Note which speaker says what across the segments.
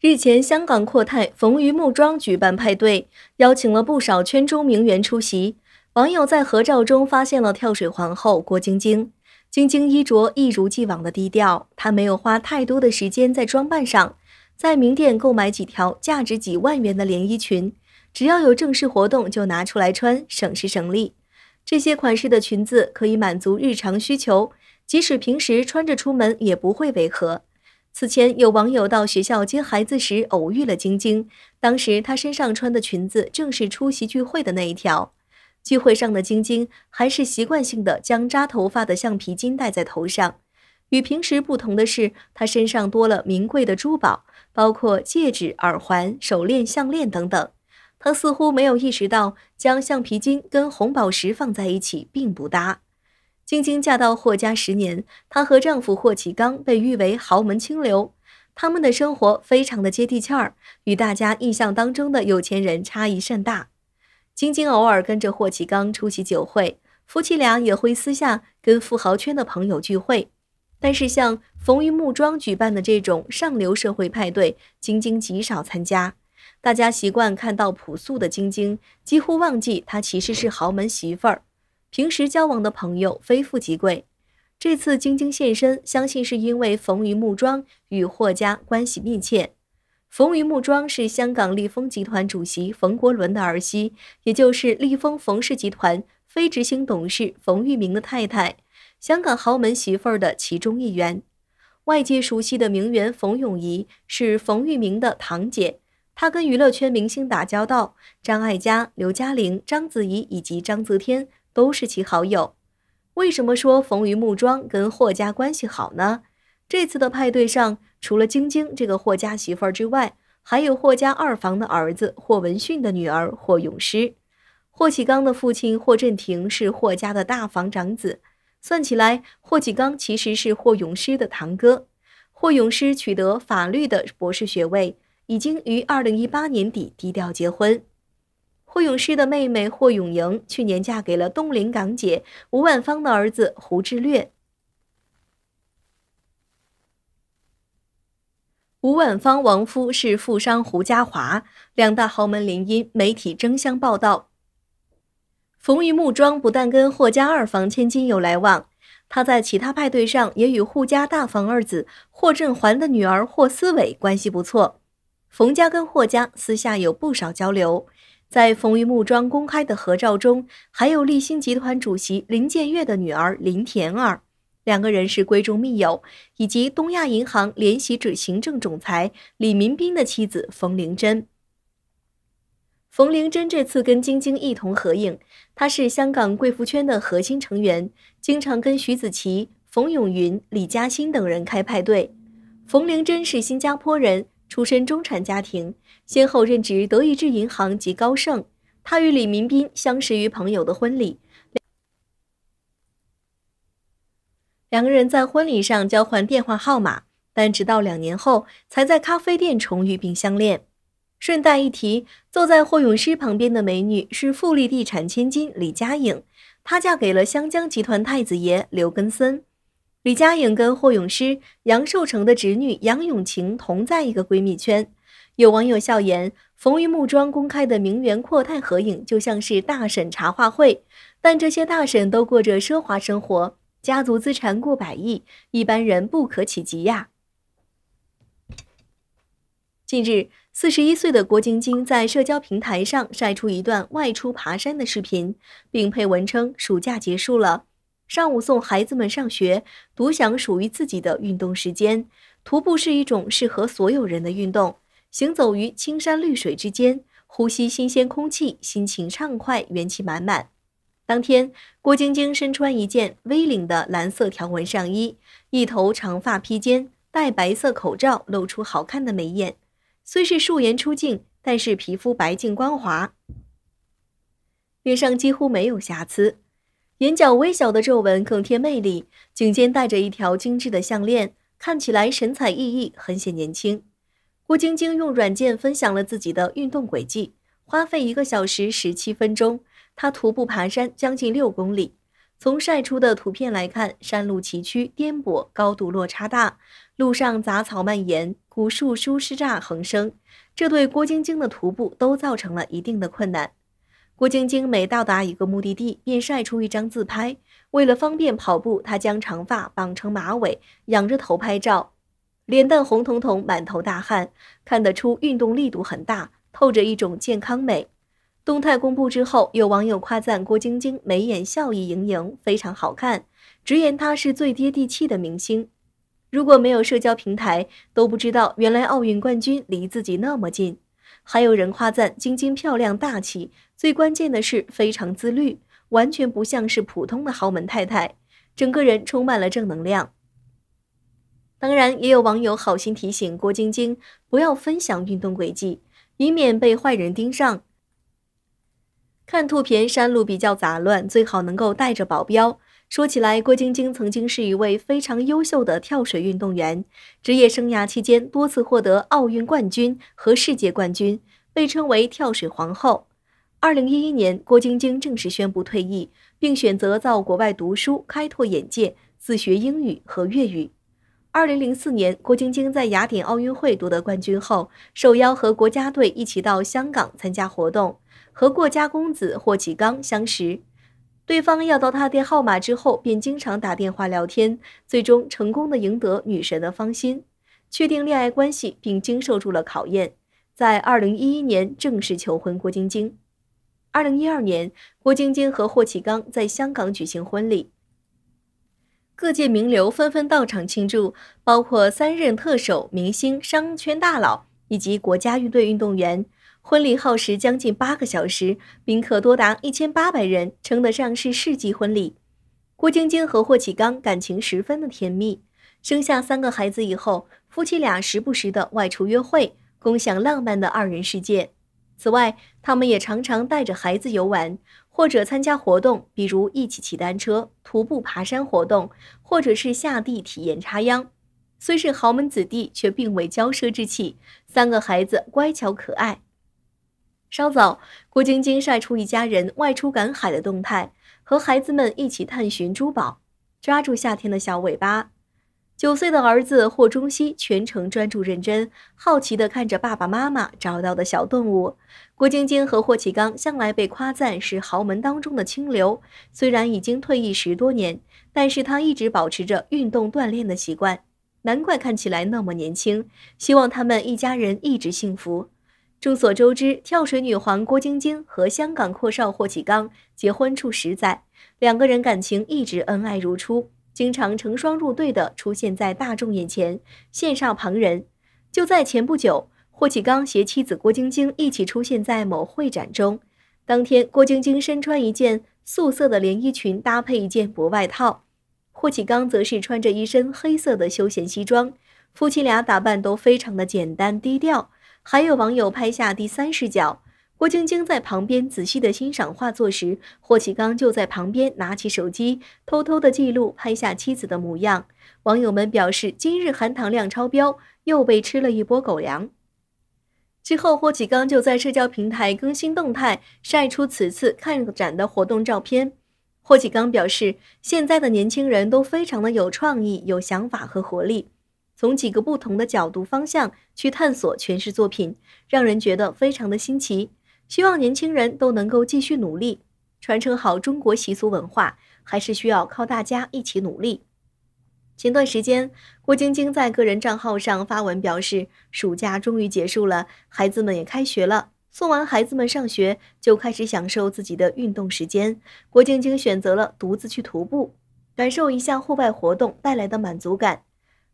Speaker 1: 日前，香港阔太冯榆木庄举办派对，邀请了不少圈中名媛出席。网友在合照中发现了跳水皇后郭晶晶。晶晶衣着一如既往的低调，她没有花太多的时间在装扮上，在名店购买几条价值几万元的连衣裙，只要有正式活动就拿出来穿，省时省力。这些款式的裙子可以满足日常需求，即使平时穿着出门也不会违和。此前，有网友到学校接孩子时偶遇了晶晶。当时她身上穿的裙子正是出席聚会的那一条。聚会上的晶晶还是习惯性的将扎头发的橡皮筋戴在头上。与平时不同的是，她身上多了名贵的珠宝，包括戒指、耳环、手链、项链等等。她似乎没有意识到，将橡皮筋跟红宝石放在一起并不搭。晶晶嫁到霍家十年，她和丈夫霍启刚被誉为豪门清流，他们的生活非常的接地气儿，与大家印象当中的有钱人差异甚大。晶晶偶尔跟着霍启刚出席酒会，夫妻俩也会私下跟富豪圈的朋友聚会，但是像冯玉木庄举办的这种上流社会派对，晶晶极少参加。大家习惯看到朴素的晶晶，几乎忘记她其实是豪门媳妇儿。平时交往的朋友非富即贵，这次晶晶现身，相信是因为冯于木庄与霍家关系密切。冯于木庄是香港立丰集团主席冯国伦的儿媳，也就是立丰冯氏集团非执行董事冯玉明的太太，香港豪门媳妇儿的其中一员。外界熟悉的名媛冯永仪是冯玉明的堂姐，她跟娱乐圈明星打交道，张艾嘉、刘嘉玲、章子怡以及章泽天。都是其好友。为什么说冯于木庄跟霍家关系好呢？这次的派对上，除了晶晶这个霍家媳妇儿之外，还有霍家二房的儿子霍文逊的女儿霍永诗。霍启刚的父亲霍震霆是霍家的大房长子，算起来，霍启刚其实是霍永诗的堂哥。霍永诗取得法律的博士学位，已经于二零一八年底低调结婚。霍永诗的妹妹霍永莹去年嫁给了东林港姐吴婉芳的儿子胡志略。吴婉芳亡夫是富商胡家华，两大豪门联姻，媒体争相报道。冯玉木庄不但跟霍家二房千金有来往，他在其他派对上也与霍家大房二子霍振寰的女儿霍思伟关系不错。冯家跟霍家私下有不少交流。在冯玉木庄公开的合照中，还有立新集团主席林建岳的女儿林田儿，两个人是闺中密友，以及东亚银行联席执行政总裁李民斌的妻子冯玲珍。冯玲珍这次跟晶晶一同合影，她是香港贵妇圈的核心成员，经常跟徐子淇、冯永云、李嘉欣等人开派对。冯玲珍是新加坡人。出身中产家庭，先后任职德意志银行及高盛。他与李民斌相识于朋友的婚礼，两个人在婚礼上交换电话号码，但直到两年后才在咖啡店重遇并相恋。顺带一提，坐在霍永诗旁边的美女是富力地产千金李佳颖，她嫁给了湘江集团太子爷刘根森。李佳颖跟霍永诗、杨受成的侄女杨永晴同在一个闺蜜圈，有网友笑言，冯玉木庄公开的名媛阔太合影就像是大婶茶话会，但这些大婶都过着奢华生活，家族资产过百亿，一般人不可企及呀。近日，四十一岁的郭晶晶在社交平台上晒出一段外出爬山的视频，并配文称：“暑假结束了。”上午送孩子们上学，独享属于自己的运动时间。徒步是一种适合所有人的运动，行走于青山绿水之间，呼吸新鲜空气，心情畅快，元气满满。当天，郭晶晶身穿一件 V 领的蓝色条纹上衣，一头长发披肩，戴白色口罩，露出好看的眉眼。虽是素颜出镜，但是皮肤白净光滑，脸上几乎没有瑕疵。眼角微小的皱纹更添魅力，颈间戴着一条精致的项链，看起来神采奕奕，很显年轻。郭晶晶用软件分享了自己的运动轨迹，花费一个小时十七分钟，她徒步爬山将近六公里。从晒出的图片来看，山路崎岖颠簸，高度落差大，路上杂草蔓延，古树、疏枝、杂横生，这对郭晶晶的徒步都造成了一定的困难。郭晶晶每到达一个目的地，便晒出一张自拍。为了方便跑步，她将长发绑成马尾，仰着头拍照，脸蛋红彤彤，满头大汗，看得出运动力度很大，透着一种健康美。动态公布之后，有网友夸赞郭晶晶眉眼笑意盈盈，非常好看，直言她是最接地气的明星。如果没有社交平台，都不知道原来奥运冠军离自己那么近。还有人夸赞晶晶漂亮大气，最关键的是非常自律，完全不像是普通的豪门太太，整个人充满了正能量。当然，也有网友好心提醒郭晶晶不要分享运动轨迹，以免被坏人盯上。看图片，山路比较杂乱，最好能够带着保镖。说起来，郭晶晶曾经是一位非常优秀的跳水运动员，职业生涯期间多次获得奥运冠军和世界冠军，被称为“跳水皇后”。2011年，郭晶晶正式宣布退役，并选择到国外读书，开拓眼界，自学英语和粤语。2004年，郭晶晶在雅典奥运会夺得冠军后，受邀和国家队一起到香港参加活动，和过家公子霍启刚相识。对方要到他话号码之后，便经常打电话聊天，最终成功的赢得女神的芳心，确定恋爱关系，并经受住了考验，在二零一一年正式求婚郭晶晶。二零一二年，郭晶晶和霍启刚在香港举行婚礼，各界名流纷纷到场庆祝，包括三任特首、明星、商圈大佬以及国家运动运动员。婚礼耗时将近八个小时，宾客多达一千八百人，称得上是世纪婚礼。郭晶晶和霍启刚感情十分的甜蜜，生下三个孩子以后，夫妻俩时不时的外出约会，共享浪漫的二人世界。此外，他们也常常带着孩子游玩或者参加活动，比如一起骑单车、徒步爬山活动，或者是下地体验插秧。虽是豪门子弟，却并未骄奢之气。三个孩子乖巧可爱。稍早，郭晶晶晒出一家人外出赶海的动态，和孩子们一起探寻珠宝，抓住夏天的小尾巴。九岁的儿子霍中西全程专注认真，好奇地看着爸爸妈妈找到的小动物。郭晶晶和霍启刚向来被夸赞是豪门当中的清流，虽然已经退役十多年，但是他一直保持着运动锻炼的习惯，难怪看起来那么年轻。希望他们一家人一直幸福。众所周知，跳水女皇郭晶晶和香港阔少霍启刚结婚处十载，两个人感情一直恩爱如初，经常成双入对的出现在大众眼前，羡煞旁人。就在前不久，霍启刚携妻子郭晶晶一起出现在某会展中。当天，郭晶晶身穿一件素色的连衣裙，搭配一件薄外套；霍启刚则是穿着一身黑色的休闲西装，夫妻俩打扮都非常的简单低调。还有网友拍下第三视角，郭晶晶在旁边仔细的欣赏画作时，霍启刚就在旁边拿起手机，偷偷的记录拍下妻子的模样。网友们表示，今日含糖量超标，又被吃了一波狗粮。之后，霍启刚就在社交平台更新动态，晒出此次看展的活动照片。霍启刚表示，现在的年轻人都非常的有创意、有想法和活力。从几个不同的角度方向去探索诠释作品，让人觉得非常的新奇。希望年轻人都能够继续努力，传承好中国习俗文化，还是需要靠大家一起努力。前段时间，郭晶晶在个人账号上发文表示，暑假终于结束了，孩子们也开学了，送完孩子们上学，就开始享受自己的运动时间。郭晶晶选择了独自去徒步，感受一下户外活动带来的满足感。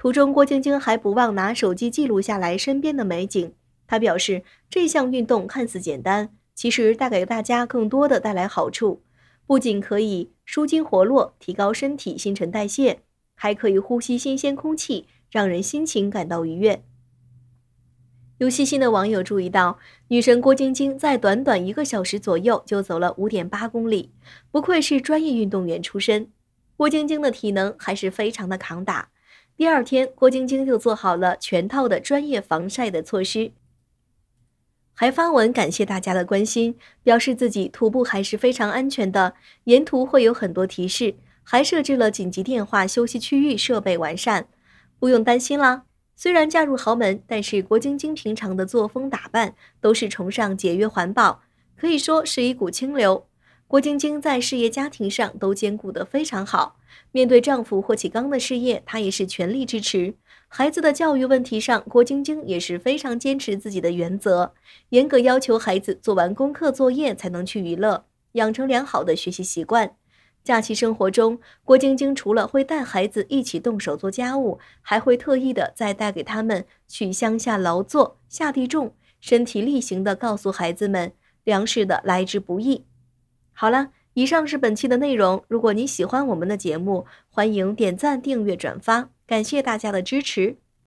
Speaker 1: 途中，郭晶晶还不忘拿手机记录下来身边的美景。她表示，这项运动看似简单，其实带给大家更多的带来好处，不仅可以舒筋活络、提高身体新陈代谢，还可以呼吸新鲜空气，让人心情感到愉悦。有细心的网友注意到，女神郭晶晶在短短一个小时左右就走了五点八公里，不愧是专业运动员出身，郭晶晶的体能还是非常的扛打。第二天，郭晶晶就做好了全套的专业防晒的措施，还发文感谢大家的关心，表示自己徒步还是非常安全的，沿途会有很多提示，还设置了紧急电话、休息区域，设备完善，不用担心啦。虽然嫁入豪门，但是郭晶晶平常的作风打扮都是崇尚节约环保，可以说是一股清流。郭晶晶在事业、家庭上都兼顾得非常好。面对丈夫霍启刚的事业，她也是全力支持。孩子的教育问题上，郭晶晶也是非常坚持自己的原则，严格要求孩子做完功课作业才能去娱乐，养成良好的学习习惯。假期生活中，郭晶晶除了会带孩子一起动手做家务，还会特意的再带给他们去乡下劳作、下地种，身体力行的告诉孩子们粮食的来之不易。好了，以上是本期的内容。如果你喜欢我们的节目，欢迎点赞、订阅、转发，感谢大家的支持。